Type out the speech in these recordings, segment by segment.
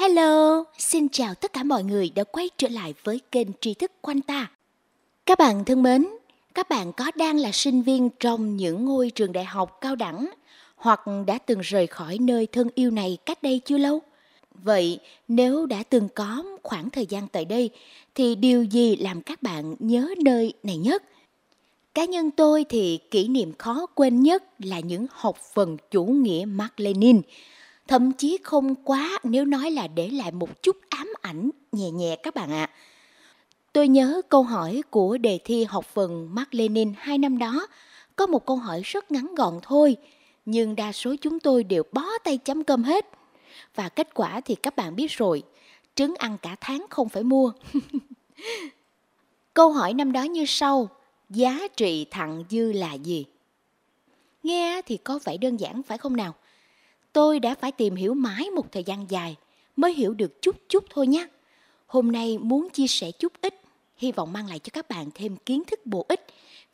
Hello, xin chào tất cả mọi người đã quay trở lại với kênh tri thức quanh ta. Các bạn thân mến, các bạn có đang là sinh viên trong những ngôi trường đại học cao đẳng hoặc đã từng rời khỏi nơi thân yêu này cách đây chưa lâu? Vậy, nếu đã từng có khoảng thời gian tại đây thì điều gì làm các bạn nhớ nơi này nhất? Cá nhân tôi thì kỷ niệm khó quên nhất là những học phần chủ nghĩa Mark Lenin thậm chí không quá nếu nói là để lại một chút ám ảnh nhẹ nhẹ các bạn ạ. À. Tôi nhớ câu hỏi của đề thi học phần Mark Lenin hai năm đó có một câu hỏi rất ngắn gọn thôi, nhưng đa số chúng tôi đều bó tay chấm cơm hết. Và kết quả thì các bạn biết rồi, trứng ăn cả tháng không phải mua. câu hỏi năm đó như sau, giá trị thặng dư là gì? Nghe thì có vẻ đơn giản phải không nào? Tôi đã phải tìm hiểu mãi một thời gian dài mới hiểu được chút chút thôi nhé. Hôm nay muốn chia sẻ chút ít, hy vọng mang lại cho các bạn thêm kiến thức bổ ích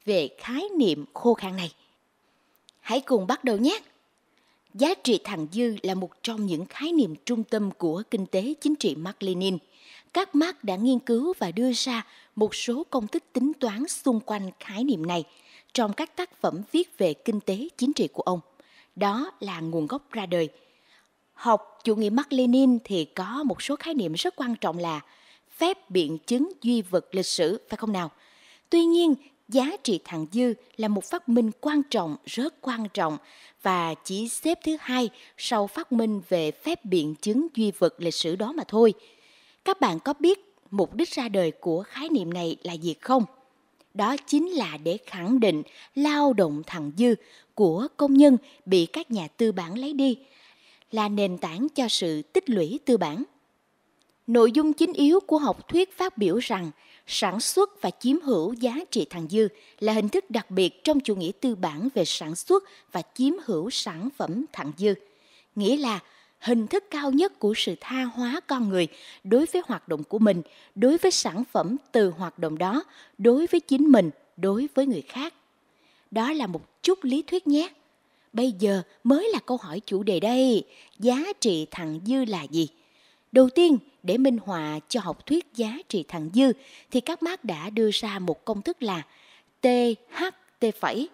về khái niệm khô khan này. Hãy cùng bắt đầu nhé. Giá trị thặng dư là một trong những khái niệm trung tâm của kinh tế chính trị Mark Lenin. Các Mark đã nghiên cứu và đưa ra một số công thức tính toán xung quanh khái niệm này trong các tác phẩm viết về kinh tế chính trị của ông. Đó là nguồn gốc ra đời. Học chủ nghĩa Mác Lenin thì có một số khái niệm rất quan trọng là phép biện chứng duy vật lịch sử, phải không nào? Tuy nhiên, giá trị thặng dư là một phát minh quan trọng, rất quan trọng và chỉ xếp thứ hai sau phát minh về phép biện chứng duy vật lịch sử đó mà thôi. Các bạn có biết mục đích ra đời của khái niệm này là gì không? đó chính là để khẳng định lao động thặng dư của công nhân bị các nhà tư bản lấy đi là nền tảng cho sự tích lũy tư bản. Nội dung chính yếu của học thuyết phát biểu rằng sản xuất và chiếm hữu giá trị thặng dư là hình thức đặc biệt trong chủ nghĩa tư bản về sản xuất và chiếm hữu sản phẩm thặng dư, nghĩa là hình thức cao nhất của sự tha hóa con người đối với hoạt động của mình đối với sản phẩm từ hoạt động đó đối với chính mình đối với người khác đó là một chút lý thuyết nhé bây giờ mới là câu hỏi chủ đề đây giá trị thặng dư là gì đầu tiên để minh họa cho học thuyết giá trị thặng dư thì các bác đã đưa ra một công thức là THT phẩy.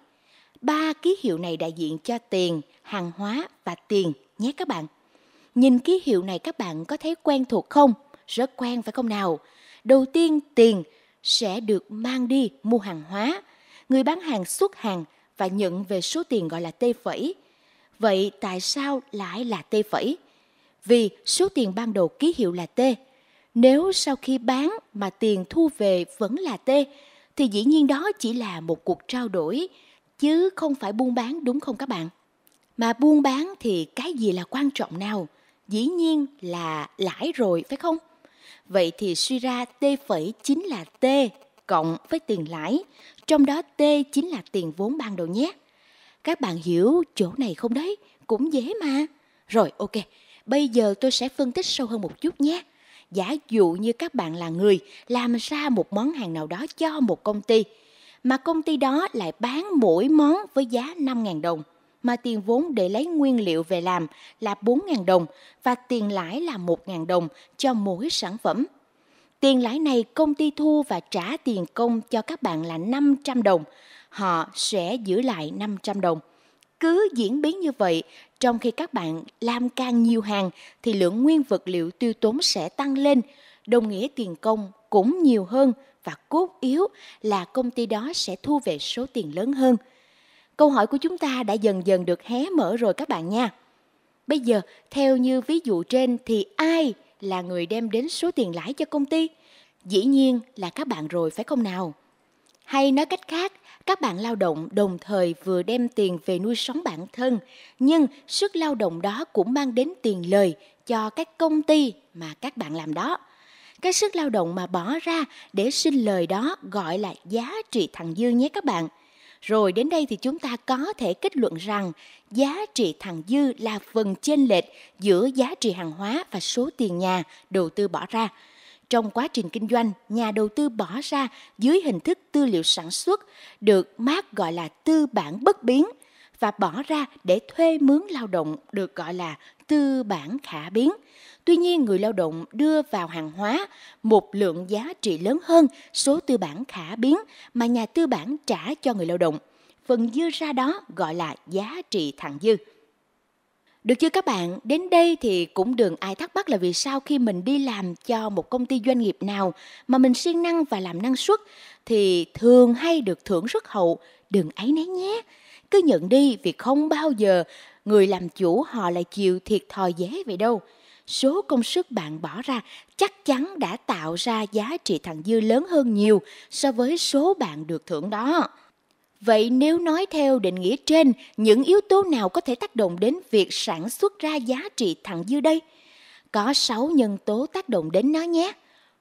Ba ký hiệu này đại diện cho tiền, hàng hóa và tiền nhé các bạn. Nhìn ký hiệu này các bạn có thấy quen thuộc không? Rất quen phải không nào? Đầu tiên tiền sẽ được mang đi mua hàng hóa. Người bán hàng xuất hàng và nhận về số tiền gọi là tê phẩy. Vậy tại sao lại là tê phẩy? Vì số tiền ban đầu ký hiệu là t Nếu sau khi bán mà tiền thu về vẫn là t thì dĩ nhiên đó chỉ là một cuộc trao đổi, chứ không phải buôn bán đúng không các bạn? Mà buôn bán thì cái gì là quan trọng nào? dĩ nhiên là lãi rồi phải không? Vậy thì suy ra T phẩy chính là T cộng với tiền lãi, trong đó T chính là tiền vốn ban đầu nhé. Các bạn hiểu chỗ này không đấy? Cũng dễ mà. Rồi ok, bây giờ tôi sẽ phân tích sâu hơn một chút nhé. Giả dụ như các bạn là người làm ra một món hàng nào đó cho một công ty, mà công ty đó lại bán mỗi món với giá 5.000 đồng mà tiền vốn để lấy nguyên liệu về làm là 4.000 đồng và tiền lãi là 1.000 đồng cho mỗi sản phẩm. Tiền lãi này công ty thu và trả tiền công cho các bạn là 500 đồng. Họ sẽ giữ lại 500 đồng. Cứ diễn biến như vậy, trong khi các bạn làm càng nhiều hàng thì lượng nguyên vật liệu tiêu tốn sẽ tăng lên, đồng nghĩa tiền công cũng nhiều hơn và cốt yếu là công ty đó sẽ thu về số tiền lớn hơn – câu hỏi của chúng ta đã dần dần được hé mở rồi các bạn nha. Bây giờ, theo như ví dụ trên thì ai là người đem đến số tiền lãi cho công ty? Dĩ nhiên là các bạn rồi phải không nào? Hay nói cách khác, các bạn lao động đồng thời vừa đem tiền về nuôi sống bản thân, nhưng sức lao động đó cũng mang đến tiền lời cho các công ty mà các bạn làm đó. Cái sức lao động mà bỏ ra để sinh lời đó gọi là giá trị thặng dư nhé các bạn – rồi đến đây thì chúng ta có thể kết luận rằng giá trị thặng dư là phần chênh lệch giữa giá trị hàng hóa và số tiền nhà đầu tư bỏ ra. Trong quá trình kinh doanh, nhà đầu tư bỏ ra dưới hình thức tư liệu sản xuất được mác gọi là tư bản bất biến và bỏ ra để thuê mướn lao động được gọi là tư bản khả biến. Tuy nhiên, người lao động đưa vào hàng hóa một lượng giá trị lớn hơn số tư bản khả biến mà nhà tư bản trả cho người lao động. Phần dư ra đó gọi là giá trị thặng dư. Được chưa các bạn? Đến đây thì cũng đừng ai thắc mắc là vì sao khi mình đi làm cho một công ty doanh nghiệp nào mà mình siêng năng và làm năng suất thì thường hay được thưởng rất hậu, đừng ấy nấy nhé cứ nhận đi vì không bao giờ người làm chủ họ lại chịu thiệt thòi dễ vậy đâu. Số công sức bạn bỏ ra chắc chắn đã tạo ra giá trị thặng dư lớn hơn nhiều so với số bạn được thưởng đó. Vậy nếu nói theo định nghĩa trên, những yếu tố nào có thể tác động đến việc sản xuất ra giá trị thặng dư đây? Có 6 nhân tố tác động đến nó nhé.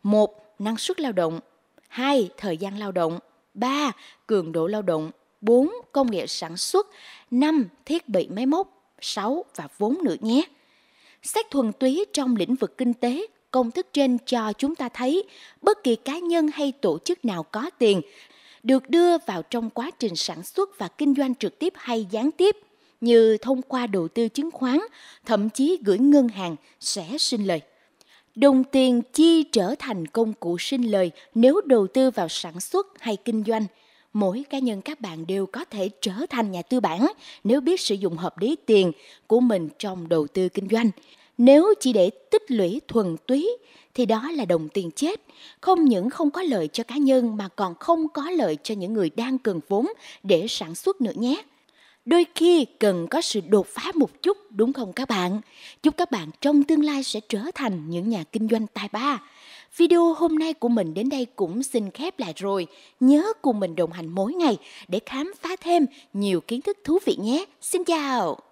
1. Năng suất lao động 2. Thời gian lao động 3. Cường độ lao động 4. Công nghệ sản xuất 5. Thiết bị máy móc 6. Và vốn nữa nhé. Xét thuần túy trong lĩnh vực kinh tế, công thức trên cho chúng ta thấy bất kỳ cá nhân hay tổ chức nào có tiền được đưa vào trong quá trình sản xuất và kinh doanh trực tiếp hay gián tiếp như thông qua đầu tư chứng khoán, thậm chí gửi ngân hàng sẽ sinh lời. Đồng tiền chi trở thành công cụ sinh lời nếu đầu tư vào sản xuất hay kinh doanh – mỗi cá nhân các bạn đều có thể trở thành nhà tư bản nếu biết sử dụng hợp lý tiền của mình trong đầu tư kinh doanh. Nếu chỉ để tích lũy thuần túy thì đó là đồng tiền chết, không những không có lợi cho cá nhân mà còn không có lợi cho những người đang cần vốn để sản xuất nữa nhé đôi khi cần có sự đột phá một chút đúng không các bạn chúc các bạn trong tương lai sẽ trở thành những nhà kinh doanh tài ba Video hôm nay của mình đến đây cũng xin khép lại rồi. Nhớ cùng mình đồng hành mỗi ngày để khám phá thêm nhiều kiến thức thú vị nhé. Xin chào!